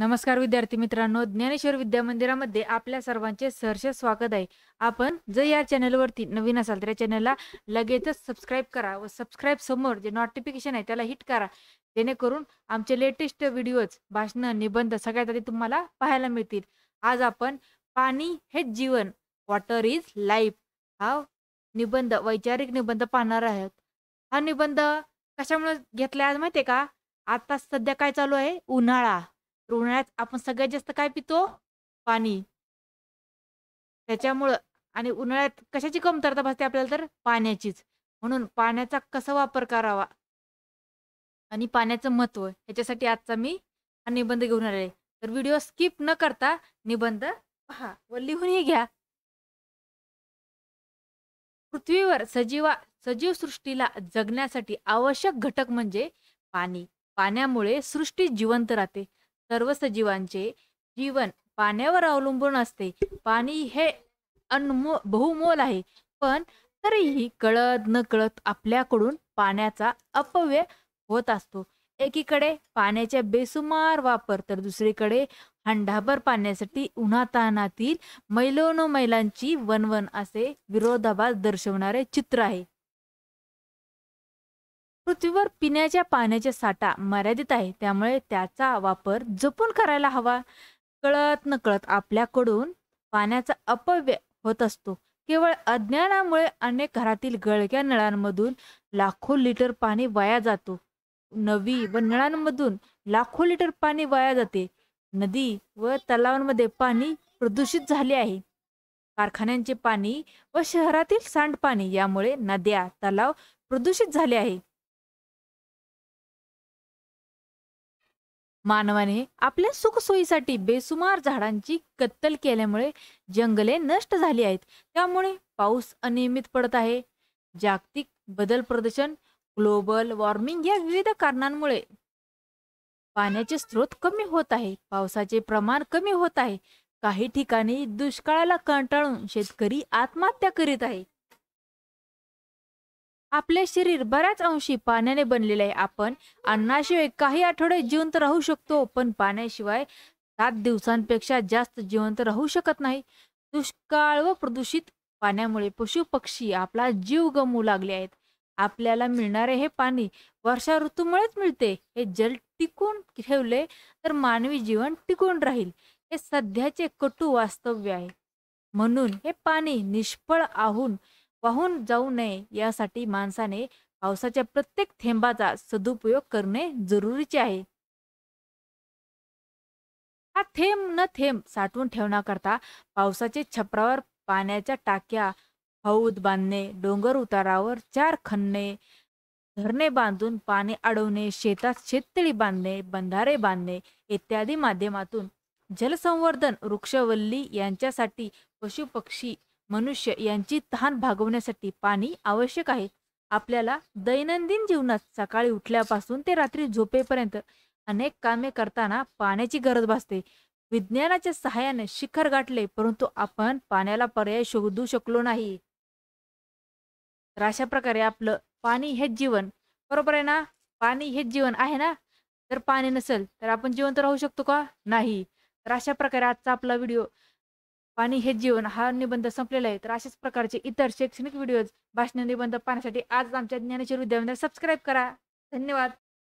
नमस्कार विद्यार्थी मित्रांनो ज्ञानेश्वर विद्या मंदिरामध्ये आपल्या सर्वांचे सहर्ष स्वागत आहे आपण जर या चॅनलवरती नवीन असाल तर या चॅनलला लगेचच सबस्क्राईब करा व सबस्क्राईब समोर जे नोटिफिकेशन आहे त्याला हिट करा जेणेकरून आमचे लेटेस्ट व्हिडिओज भाषणं निबंध सगळ्यात आधी तुम्हाला पाहायला मिळतील आज आपण पाणी हेच जीवन वॉटर इज लाईफ हा निबंध वैचारिक निबंध पाहणार आहोत हा निबंध कशामुळे घेतला माहिती आहे का आता सध्या काय चालू आहे उन्हाळा उन्हाळ्यात आपण सगळ्यात जास्त काय पितो पाणी त्याच्यामुळं आणि उन्हाळ्यात कशाची कमतरता भासते आपल्याला तर पाण्याचीच म्हणून पाण्याचा कसा वापर करावा आणि पाण्याचं महत्व ह्याच्यासाठी आजचा मी हा निबंध घेऊन आले तर व्हिडिओ स्किप न करता निबंध पहा व लिहूनही घ्या पृथ्वीवर सजीवा सजीव सृष्टीला जगण्यासाठी आवश्यक घटक म्हणजे पाणी पाण्यामुळे सृष्टी जिवंत राहते सर्व सजीवांचे जीवन पाण्यावर अवलंबून असते पाणी हे अनमो बहुमोल आहे पण तरीही कळत न कळत आपल्याकडून पाण्याचा अपव्यय होत असतो एकीकडे पाण्याच्या बेसुमार वापर तर दुसरीकडे हंडाभर पाण्यासाठी उन्हातानातील मैलोनो मैलांची वनवन असे विरोधाभास दर्शवणारे चित्र आहे पृथ्वीवर पिण्याच्या पाण्याच्या साठा मर्यादित आहे त्यामुळे त्याचा वापर जपून करायला हवा कळत नकळत आपल्याकडून पाण्याचा अपव्यय होत असतो केवळ अज्ञानामुळे अनेक घरातील गळक्या नळांमधून लाखो लिटर पाणी वाया जातो नवी व नळांमधून लाखो लिटर पाणी वाया जाते नदी व तलावांमध्ये पाणी प्रदूषित झाले आहे कारखान्यांचे पाणी व शहरातील सांडपाणी यामुळे नद्या तलाव प्रदूषित झाले आहे मानवाने आपल्या सुखसोयीसाठी बेसुमार झाडांची कत्तल केल्यामुळे जंगले नष्ट झाली आहेत त्यामुळे पाऊस अनियमित पडत आहे जागतिक बदल प्रदूषण ग्लोबल वॉर्मिंग या विविध कारणांमुळे पाण्याचे स्रोत कमी होत आहे पावसाचे प्रमाण कमी होत आहे काही ठिकाणी दुष्काळाला कंटाळून शेतकरी आत्महत्या करीत आहे आपले शरीर बऱ्याच अंशी पाण्याने बनलेले आहे आपण अन्नाशिवाय काही आठवडे जिवंत राहू शकतो पण पाण्याशिवाय सात दिवसांपेक्षा जास्त जिवंत राहू शकत नाही दुष्काळ व प्रदूषित पाण्यामुळे पशु पक्षी आपला जीव गमवू लागले आहेत आपल्याला मिळणारे हे पाणी वर्षा ऋतूमुळेच मिळते हे जल टिकून ठेवले तर मानवी जीवन टिकून राहील हे सध्याचे कटू वास्तव्य आहे म्हणून हे पाणी निष्फळ आहून वाहून जाऊ नये यासाठी माणसाने पावसाच्या प्रत्येक थेंबाचा सदुपयोग करणे जरुरीचे आहे हा थेंब न थेंब साठवून ठेवण्याकरता पावसाचे छपरावर पाण्याच्या टाक्या हौद बांधणे डोंगर उतारावर चार खणणे धरणे बांधून पाणी अडवणे शेतात शेततळी बांधणे बंधारे बांधणे इत्यादी माध्यमातून जलसंवर्धन वृक्षवल्ली यांच्यासाठी पशुपक्षी मनुष्य यांची तहान भागवण्यासाठी पाणी आवश्यक आहे आपल्याला दैनंदिन जीवनात सकाळी उठल्यापासून ते रात्री झोपेपर्यंत अनेक कामे करताना पाण्याची गरज भासते विज्ञानाच्या सहाय्याने शिखर गाठले परंतु आपण पाण्याला पर्याय शोधू शकलो नाही तर अशा प्रकारे आपलं पाणी हेच जीवन बरोबर आहे ना पाणी हेच जीवन आहे ना जर पाणी नसेल तर आपण जिवंत राहू शकतो का नाही तर अशा प्रकारे आजचा आपला व्हिडिओ पाणी हे जीवन हा निबंध संपलेला आहे तर अशाच प्रकारचे इतर शैक्षणिक व्हिडिओज भाषण निबंध पाहण्यासाठी आज आमच्या ज्ञानेश्वर विद्यामंदिर सबस्क्राईब करा धन्यवाद